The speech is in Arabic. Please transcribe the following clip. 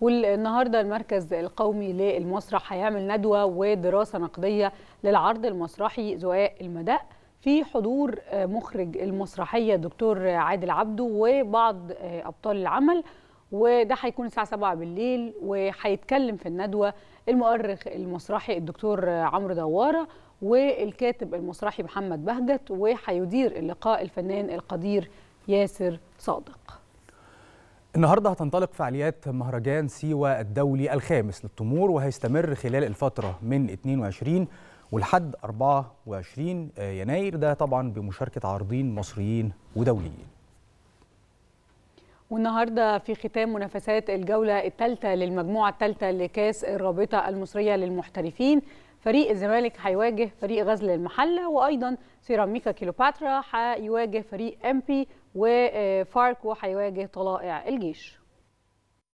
والنهارده المركز القومي للمسرح هيعمل ندوه ودراسه نقديه للعرض المسرحي زقاق المداء في حضور آه، مخرج المسرحيه الدكتور عادل عبده وبعض آه، ابطال العمل وده هيكون الساعه 7 بالليل وهيتكلم في الندوه المؤرخ المسرحي الدكتور آه، عمرو دواره والكاتب المسرحي محمد بهجت وهيدير اللقاء الفنان القدير ياسر صادق النهارده هتنطلق فعاليات مهرجان سيوة الدولي الخامس للتمور وهيستمر خلال الفترة من 22 ولحد 24 يناير ده طبعا بمشاركة عارضين مصريين ودوليين والنهارده في ختام منافسات الجوله الثالثه للمجموعه الثالثه لكاس الرابطه المصريه للمحترفين فريق الزمالك هيواجه فريق غزل المحله وايضا سيراميكا كيلوباترا هيواجه فريق امبي وفاركو هيواجه طلائع الجيش